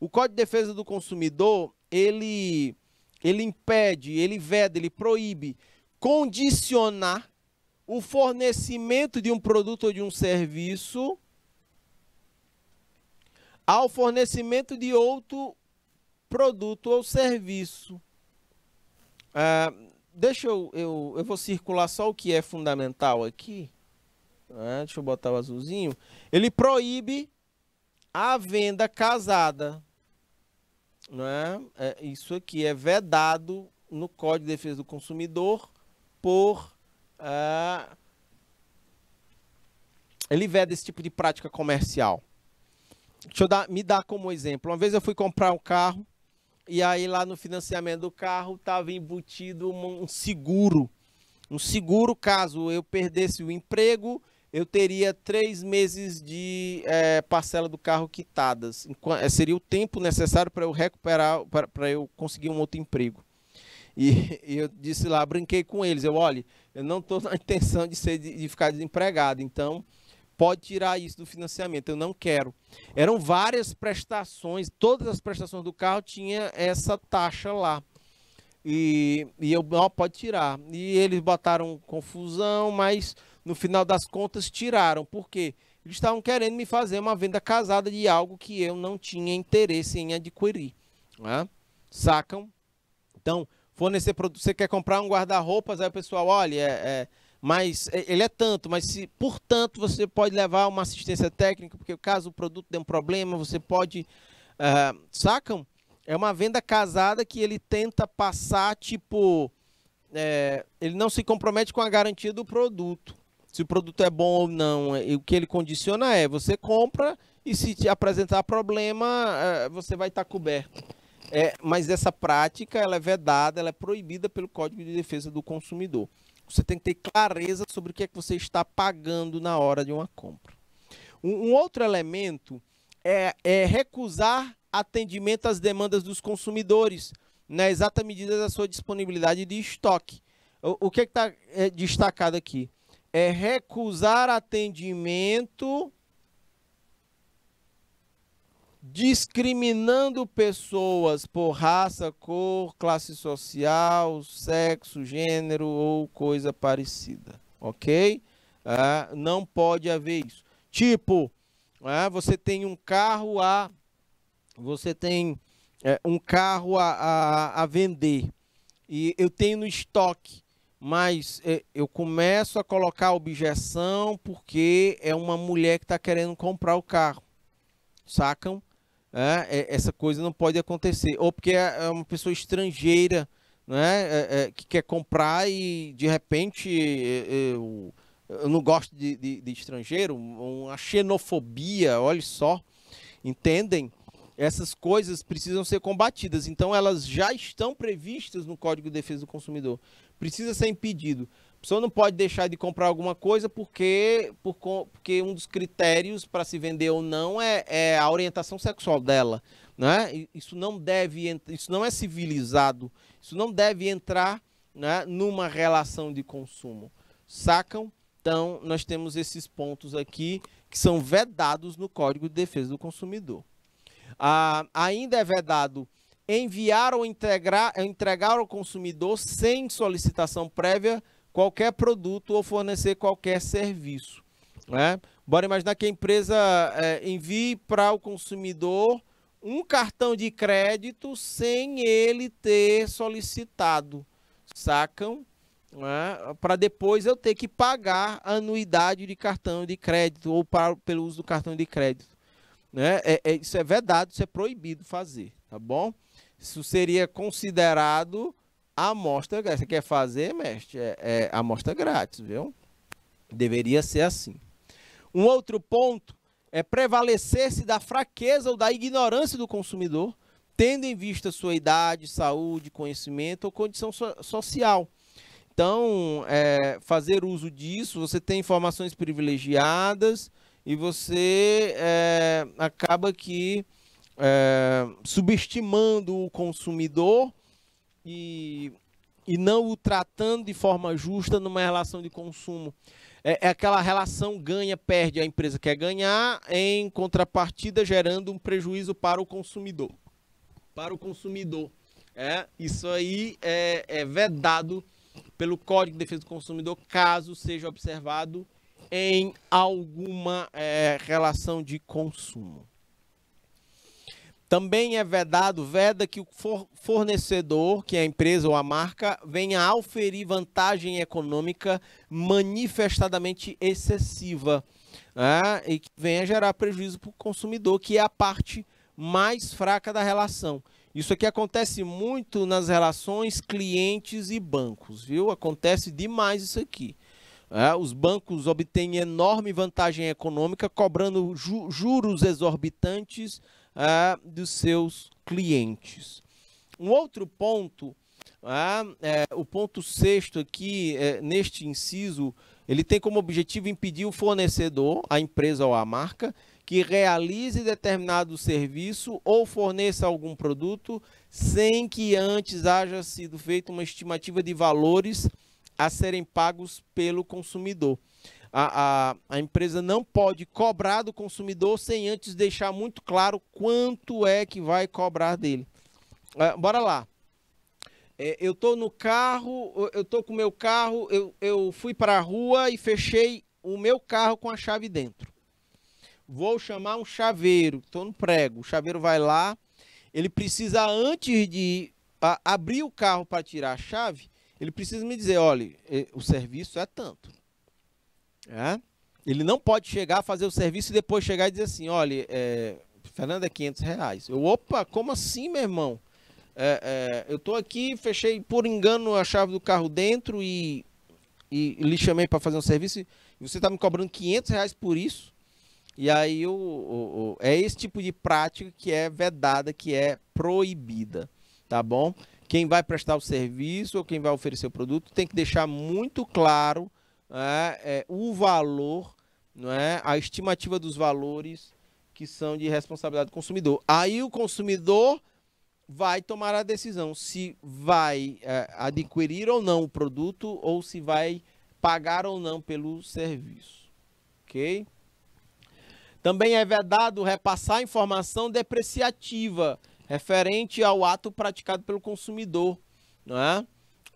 O Código de Defesa do Consumidor, ele ele impede, ele veda, ele proíbe condicionar o fornecimento de um produto ou de um serviço ao fornecimento de outro produto ou serviço. É, deixa eu, eu, eu vou circular só o que é fundamental aqui. É, deixa eu botar o azulzinho. Ele proíbe a venda casada é? é, isso aqui é vedado no Código de Defesa do Consumidor por. É, ele veda esse tipo de prática comercial. Deixa eu dar, me dar como exemplo. Uma vez eu fui comprar um carro e aí lá no financiamento do carro estava embutido um seguro. Um seguro caso eu perdesse o emprego eu teria três meses de é, parcela do carro quitadas. Eh, seria o tempo necessário para eu recuperar, para eu conseguir um outro emprego. E, <laughs> e, eu disse lá, brinquei com eles. Eu, olha, eu não estou na <laughs> intenção de, ser, de, de ficar desempregado, então pode tirar isso do financiamento, eu não quero. Eram várias prestações, todas as prestações do carro tinha essa taxa lá. E, e eu, ó, pode tirar. E eles botaram confusão, mas no final das contas tiraram, porque eles estavam querendo me fazer uma venda casada de algo que eu não tinha interesse em adquirir. Né? Sacam? Então, fornecer produto, você quer comprar um guarda-roupas, aí o pessoal, olha, é, é, mas é, ele é tanto, mas se, portanto, você pode levar uma assistência técnica, porque caso o produto dê um problema, você pode. Uh, sacam? É uma venda casada que ele tenta passar, tipo. É, ele não se compromete com a garantia do produto se o produto é bom ou não. É, e o que ele condiciona é você compra e se te apresentar problema, é, você vai estar coberto. É, mas essa prática ela é vedada, ela é proibida pelo Código de Defesa do Consumidor. Você tem que ter clareza sobre o que é que você está pagando na hora de uma compra. Um, um outro elemento é, é recusar atendimento às demandas dos consumidores, na exata medida da sua disponibilidade de estoque. O, o que é está é, destacado aqui? é recusar atendimento discriminando pessoas por raça, cor, classe social, sexo, gênero ou coisa parecida, ok? Ah, não pode haver isso. Tipo, ah, você tem um carro a, você tem é, um carro a, a, a vender e eu tenho no estoque mas é, eu começo a colocar objeção porque é uma mulher que está querendo comprar o carro. Sacam? É, é, essa coisa não pode acontecer. Ou porque é, é uma pessoa estrangeira né, é, é, que quer comprar e de repente eu, eu não gosto de, de, de, estrangeiro, uma xenofobia, olha só. Entendem? Essas coisas precisam ser combatidas. Então, elas já estão previstas no Código de Defesa do Consumidor precisa ser impedido. A pessoa não pode deixar de comprar alguma coisa porque, por, porque um dos critérios para se vender ou não é, é a orientação sexual dela. Né? Isso não deve, isso não é civilizado, isso não deve entrar né, numa relação de consumo. Sacam? Então, nós temos esses pontos aqui que são vedados no Código de Defesa do Consumidor. Ah, ainda é vedado enviar ou integrar, entregar ao consumidor sem solicitação prévia qualquer produto ou fornecer qualquer serviço. Né? Bora imaginar que a empresa é, envie para o consumidor um cartão de crédito sem ele ter solicitado, sacam? Né? Para depois eu ter que pagar anuidade de cartão de crédito ou para, pelo uso do cartão de crédito. Né? É, é, isso é vedado, isso é proibido fazer, tá bom? Isso seria considerado amostra grátis. Você quer fazer, mestre? É, é amostra grátis, viu? Deveria ser assim. Um outro ponto é prevalecer-se da fraqueza ou da ignorância do consumidor, tendo em vista sua idade, saúde, conhecimento ou condição so social. Então, é, fazer uso disso, você tem informações privilegiadas e você é, acaba que é, subestimando o consumidor e, e não o tratando de forma justa numa relação de consumo. É, é aquela relação ganha-perde. A empresa quer ganhar em contrapartida gerando um prejuízo para o consumidor. Para o consumidor. É, isso aí é, é vedado pelo Código de Defesa do Consumidor, caso seja observado em alguma é, relação de consumo. Também é vedado, veda que o fornecedor, que é a empresa ou a marca, venha a oferir vantagem econômica manifestadamente excessiva né? e que venha gerar prejuízo para o consumidor, que é a parte mais fraca da relação. Isso aqui acontece muito nas relações clientes e bancos, viu? Acontece demais isso aqui. É, os bancos obtêm enorme vantagem econômica, cobrando ju juros exorbitantes ah, dos seus clientes. Um outro ponto, ah, é, o ponto sexto aqui, é, neste inciso, ele tem como objetivo impedir o fornecedor, a empresa ou a marca, que realize determinado serviço ou forneça algum produto sem que antes haja sido feita uma estimativa de valores a serem pagos pelo consumidor a, a, a empresa não pode cobrar do consumidor sem antes deixar muito claro quanto é que vai cobrar dele. É, bora lá. É, eu estou no carro, eu estou com o meu carro, eu, eu fui para a rua e fechei o meu carro com a chave dentro. Vou chamar um chaveiro, estou no prego. O chaveiro vai lá, ele precisa, antes de a, abrir o carro para tirar a chave, ele precisa me dizer: olha, é, o serviço é tanto. É? Ele não pode chegar, a fazer o serviço e depois chegar e dizer assim, olha, é, Fernando, é 500 reais. Eu, opa, como assim, meu irmão? É, é, eu tô aqui, fechei por engano a chave do carro dentro e, e, e lhe chamei para fazer um serviço e você tá me cobrando 500 reais por isso? E aí o, o, o, é esse tipo de prática que é vedada, que é proibida, tá bom? Quem vai prestar o serviço ou quem vai oferecer o produto tem que deixar muito claro é, é, o valor, não é, a estimativa dos valores que são de responsabilidade do consumidor. Aí o consumidor vai tomar a decisão se vai é, adquirir ou não o produto ou se vai pagar ou não pelo serviço. Ok? Também é vedado repassar informação depreciativa referente ao ato praticado pelo consumidor. Não é?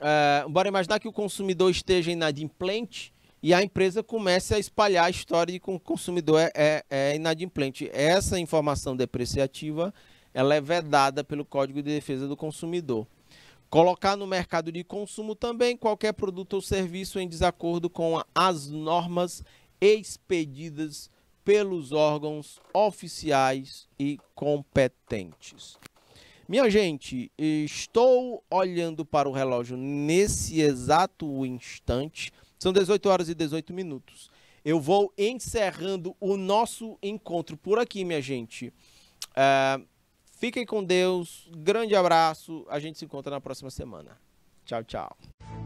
Ah, bora imaginar que o consumidor esteja inadimplente e a empresa comece a espalhar a história de que o consumidor é, é, é inadimplente. Essa informação depreciativa ela é vedada pelo Código de Defesa do Consumidor. Colocar no mercado de consumo também qualquer produto ou serviço em desacordo com as normas expedidas pelos órgãos oficiais e competentes. Minha gente, estou olhando para o relógio nesse exato instante. São 18 horas e 18 minutos. Eu vou encerrando o nosso encontro por aqui, minha gente. Uh, fiquem com Deus. Grande abraço. A gente se encontra na próxima semana. Tchau, tchau.